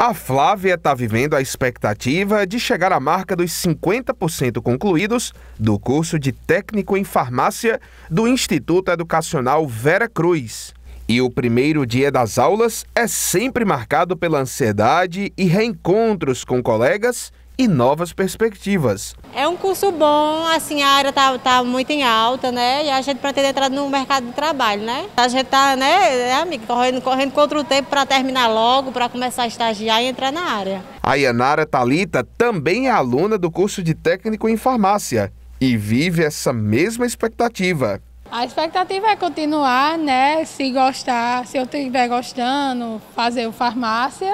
A Flávia está vivendo a expectativa de chegar à marca dos 50% concluídos do curso de técnico em farmácia do Instituto Educacional Vera Cruz. E o primeiro dia das aulas é sempre marcado pela ansiedade e reencontros com colegas e novas perspectivas. É um curso bom, assim, a área está tá muito em alta, né? E a gente pretende entrar no mercado de trabalho, né? A gente está, né, é, amigo, correndo, correndo contra o tempo para terminar logo, para começar a estagiar e entrar na área. A Yanara Talita também é aluna do curso de técnico em farmácia e vive essa mesma expectativa. A expectativa é continuar, né? Se gostar, se eu estiver gostando, fazer o farmácia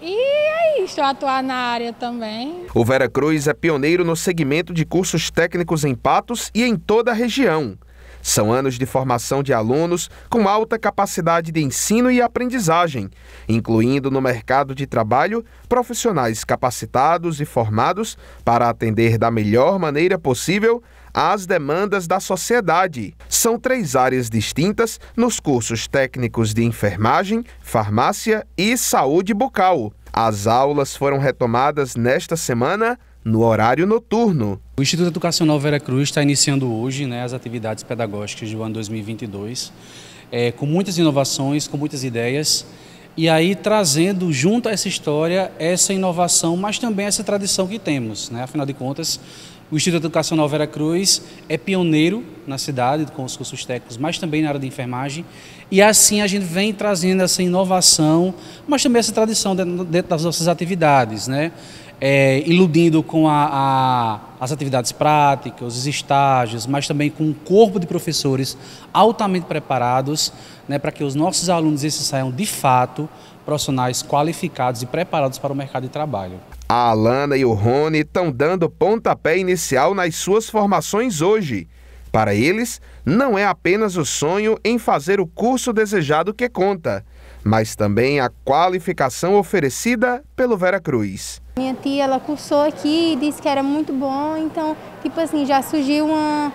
e é isso, atuar na área também. O Vera Cruz é pioneiro no segmento de cursos técnicos em Patos e em toda a região. São anos de formação de alunos com alta capacidade de ensino e aprendizagem, incluindo no mercado de trabalho profissionais capacitados e formados para atender da melhor maneira possível às demandas da sociedade. São três áreas distintas nos cursos técnicos de enfermagem, farmácia e saúde bucal. As aulas foram retomadas nesta semana no horário noturno. O Instituto Educacional Vera Cruz está iniciando hoje né, as atividades pedagógicas do ano 2022, é, com muitas inovações, com muitas ideias, e aí trazendo junto a essa história essa inovação, mas também essa tradição que temos. Né? Afinal de contas, o Instituto Educacional Vera Cruz é pioneiro na cidade com os cursos técnicos, mas também na área de enfermagem. E assim a gente vem trazendo essa inovação, mas também essa tradição dentro das nossas atividades, né? É, iludindo com a, a, as atividades práticas, os estágios, mas também com um corpo de professores altamente preparados né, para que os nossos alunos esses saiam de fato profissionais qualificados e preparados para o mercado de trabalho. A Alana e o Rony estão dando pontapé inicial nas suas formações hoje. Para eles, não é apenas o sonho em fazer o curso desejado que conta, mas também a qualificação oferecida pelo Vera Cruz. Minha tia, ela cursou aqui e disse que era muito bom, então, tipo assim, já surgiu uma,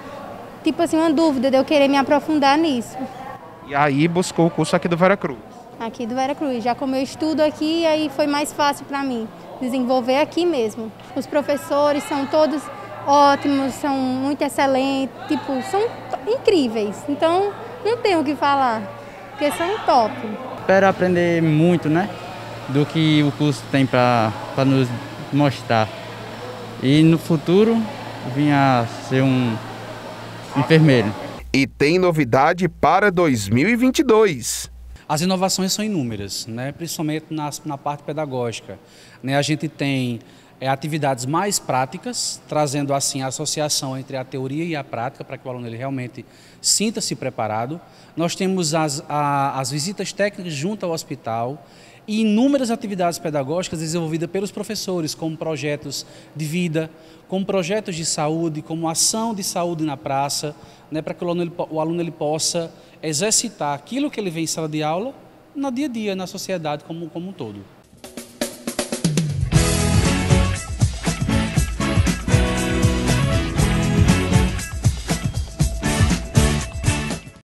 tipo assim, uma dúvida de eu querer me aprofundar nisso. E aí buscou o curso aqui do Vera Cruz? Aqui do Vera Cruz, já como eu estudo aqui, aí foi mais fácil para mim desenvolver aqui mesmo. Os professores são todos ótimos, são muito excelentes, tipo, são incríveis. Então, não tenho o que falar, porque são top. Espero aprender muito, né, do que o curso tem para nos mostrar. E no futuro, vim a ser um enfermeiro. E tem novidade para 2022. As inovações são inúmeras, né? principalmente nas, na parte pedagógica. Né? A gente tem é, atividades mais práticas, trazendo assim a associação entre a teoria e a prática, para que o aluno ele realmente sinta-se preparado. Nós temos as, a, as visitas técnicas junto ao hospital, e inúmeras atividades pedagógicas desenvolvidas pelos professores, como projetos de vida, como projetos de saúde, como ação de saúde na praça, né, para que o aluno, ele, o aluno ele possa exercitar aquilo que ele vê em sala de aula no dia a dia, na sociedade como, como um todo.